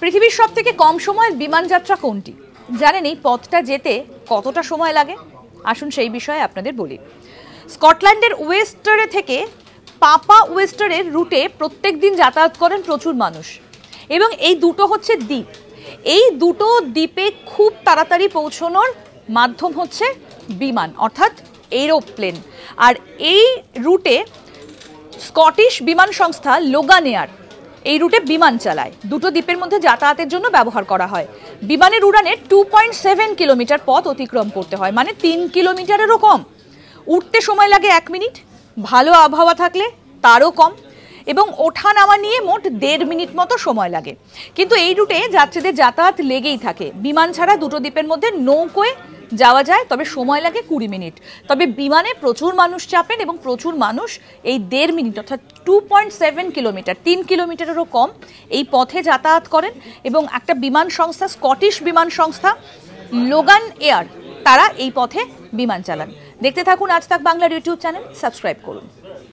পৃথিবীর সব থেকে কম সময়ের বিমান যাত্রা কোনটি জানেন এই পথটা যেতে কতটা সময় লাগে আসুন সেই বিষয়ে আপনাদের বলি স্কটল্যান্ডের ওয়েস্টারে থেকে পাপা ওয়েস্টারের রুটে প্রত্যেক দিন যাতায়াত করেন প্রচুর মানুষ এবং এই দুটো হচ্ছে দ্বীপ এই দুটো দ্বীপে খুব তাড়াতাড়ি পৌঁছনোর মাধ্যম হচ্ছে বিমান অর্থাৎ এরোপ্লেন আর এই রুটে স্কটিশ বিমান সংস্থা লোগানেয়ার এই রুটে বিমান চালায় দুটো দ্বীপের মধ্যে যাতায়াতের জন্য ব্যবহার করা হয় বিমানের উড়ানে টু পয়েন্ট সেভেন কিলোমিটার পথ অতিক্রম করতে হয় মানে তিন কিলোমিটারেরও কম উঠতে সময় লাগে এক মিনিট ভালো আবহাওয়া থাকলে তারও কম এবং ওঠা নামা নিয়ে মোট দেড় মিনিট মতো সময় লাগে কিন্তু এই রুটে যাত্রীদের যাতায়াত লেগেই থাকে বিমান ছাড়া দুটো দ্বীপের মধ্যে নৌকোয় যাওয়া যায় তবে সময় লাগে কুড়ি মিনিট তবে বিমানে প্রচুর মানুষ চাপেন এবং প্রচুর মানুষ এই দেড় মিনিট অর্থাৎ টু পয়েন্ট সেভেন কিলোমিটার তিন কিলোমিটারেরও কম এই পথে যাতায়াত করেন এবং একটা বিমান সংস্থা স্কটিশ বিমান সংস্থা লোগান এয়ার তারা এই পথে বিমান চালান দেখতে থাকুন আজ তাক বাংলার ইউটিউব চ্যানেল সাবস্ক্রাইব করুন